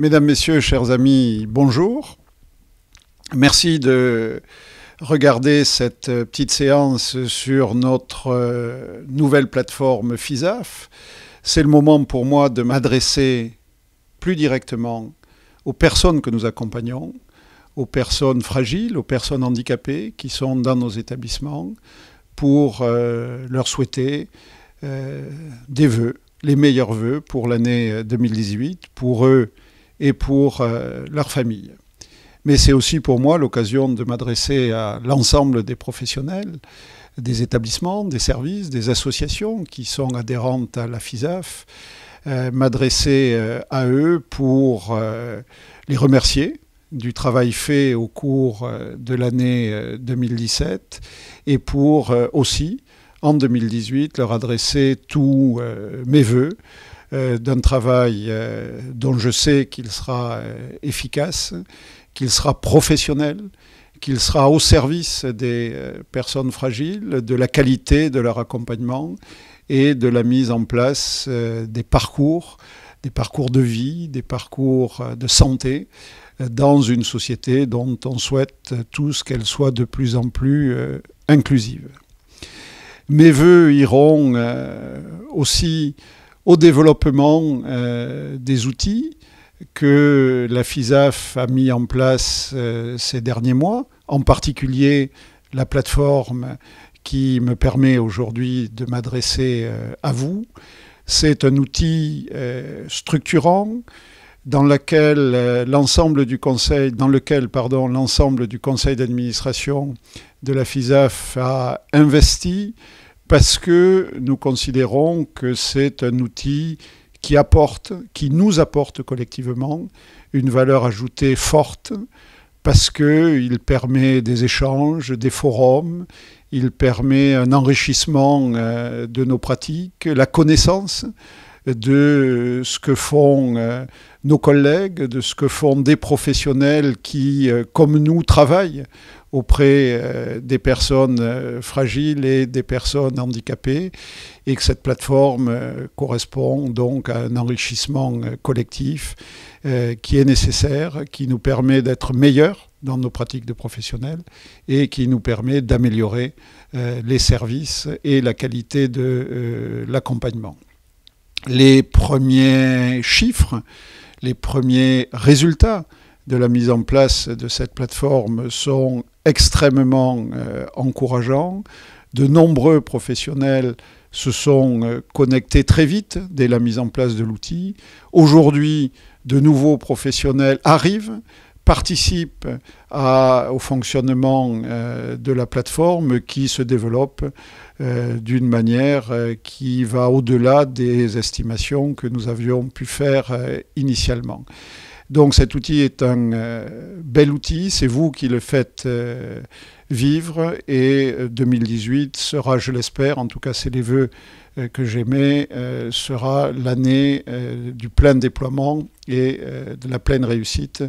Mesdames, Messieurs, chers amis, bonjour. Merci de regarder cette euh, petite séance sur notre euh, nouvelle plateforme FISAF. C'est le moment pour moi de m'adresser plus directement aux personnes que nous accompagnons, aux personnes fragiles, aux personnes handicapées qui sont dans nos établissements pour euh, leur souhaiter des vœux, les meilleurs vœux pour l'année 2018, pour eux et pour euh, leur famille. Mais c'est aussi pour moi l'occasion de m'adresser à l'ensemble des professionnels, des établissements, des services, des associations qui sont adhérentes à la FISAF, euh, m'adresser euh, à eux pour les remercier du travail fait au cours de l'année 2017 et pour aussi en 2018 leur adresser tous mes voeux euh, d'un travail euh, dont je sais qu'il sera euh, efficace, qu'il sera professionnel, qu'il sera au service des personnes fragiles, de la qualité de leur accompagnement et de la mise en place des parcours, des parcours de vie, des parcours de santé dans une société dont on souhaite tous qu'elle soit de plus en plus inclusive. Mes voeux iront aussi au développement euh, des outils que la FISAF a mis en place euh, ces derniers mois, en particulier la plateforme qui me permet aujourd'hui de m'adresser euh, à vous. C'est un outil structurant dans lequel l'ensemble du conseil, dans lequel pardon, l'ensemble du conseil d'administration de la FISAF a investi parce que nous considérons que c'est un outil qui apporte, qui nous apporte collectivement une valeur ajoutée forte, parce qu'il permet des échanges, des forums, il permet un enrichissement euh, de nos pratiques, la connaissance de ce que font euh, nos collègues, de ce que font des professionnels qui, euh, comme nous, travaillent auprès euh, des personnes fragiles et des personnes handicapées, et que cette plateforme correspond donc à un enrichissement collectif qui est nécessaire, qui nous permet d'être meilleurs dans nos pratiques de professionnels et qui nous permet d'améliorer les services et la qualité de l'accompagnement les premiers chiffres, les premiers résultats de la mise en place de cette plateforme sont extrêmement euh, encourageants. De nombreux professionnels se sont euh, connectés très vite dès la mise en place de l'outil. Aujourd'hui, de nouveaux professionnels arrivent participe au fonctionnement euh, de la plateforme qui se développe euh, d'une manière euh, qui va au-delà des estimations que nous avions pu faire initialement. Donc cet outil est un euh, bel outil, c'est vous qui le faites euh, vivre et 2018 euh, sera, je l'espère, en tout cas c'est les vœux que que j'aimais, sera l'année du plein déploiement et de la pleine réussite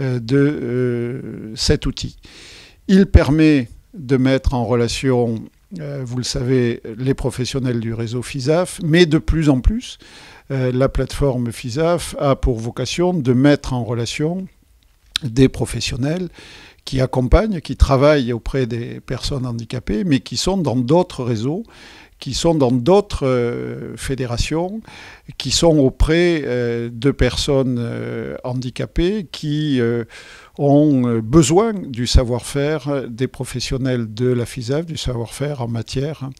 de cet outil. Il permet de mettre en relation euh, vous le savez, les professionnels du réseau FISAF, mais de plus en plus, euh, la plateforme FISAF a pour vocation de mettre en relation des professionnels qui accompagnent, qui travaillent auprès des personnes handicapées, mais qui sont dans d'autres réseaux, qui sont dans d'autres euh, fédérations, qui sont auprès de personnes handicapées, qui ont euh, besoin du savoir-faire des professionnels de la FISAF, du savoir-faire en matière hein,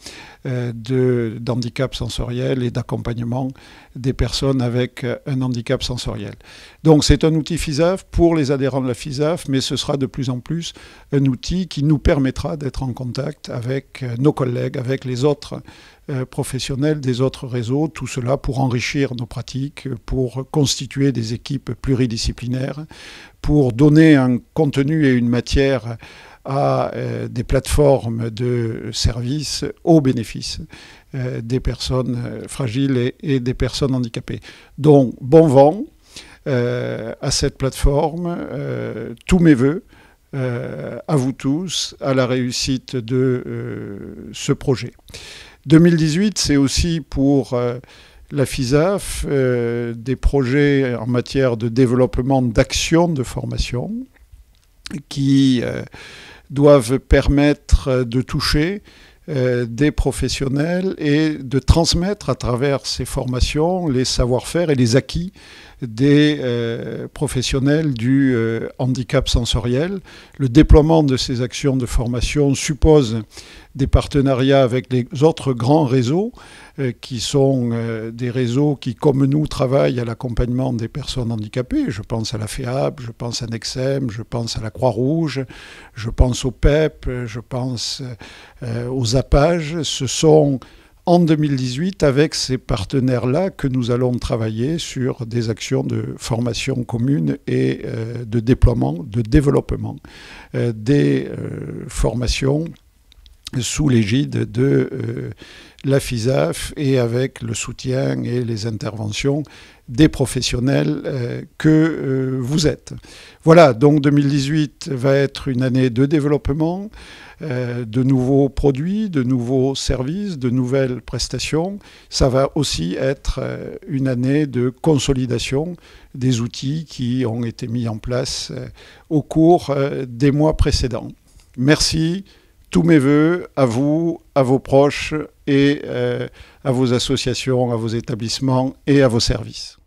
euh, d'handicap sensoriel et d'accompagnement des personnes avec euh, un handicap sensoriel. Donc c'est un outil FISAF pour les adhérents de la FISAF, mais ce sera de plus en plus un outil qui nous permettra d'être en contact avec nos collègues, avec les autres euh, professionnels des autres réseaux, tout cela pour enrichir nos pratiques, pour constituer des équipes pluridisciplinaires, pour donner un contenu et une matière à euh, des plateformes de services au bénéfice euh, des personnes fragiles et, des personnes handicapées. Donc, bon vent à cette plateforme, tous mes voeux à vous tous, à la réussite de ce projet. 2018, c'est aussi pour euh, la FISAF euh, des projets en matière de développement d'actions de formation qui euh, doivent permettre de toucher des professionnels et de transmettre à travers ces formations les savoir-faire et les acquis des professionnels du handicap sensoriel. Le déploiement de ces actions de formation suppose des partenariats avec les autres grands réseaux, euh, qui sont euh, des réseaux qui, comme nous, travaillent à l'accompagnement des personnes handicapées. Je pense à la FEAB, je pense à Nexem, je pense à la Croix-Rouge, je pense au PEP, e je pense euh, aux APAGE. Ce sont en 2018 avec ces partenaires-là que nous allons travailler sur des actions de formation commune et de déploiement, de développement des formations sous l'égide de euh, la FISAF et avec le soutien et les interventions des professionnels euh, que euh, vous êtes. Voilà, donc 2018 va être une année de développement, de nouveaux produits, de nouveaux services, de nouvelles prestations. Ça va aussi être une année de consolidation des outils qui ont été mis en place au cours des mois précédents. Merci tous mes voeux à vous, à vos proches et euh, à vos associations, à vos établissements et à vos services.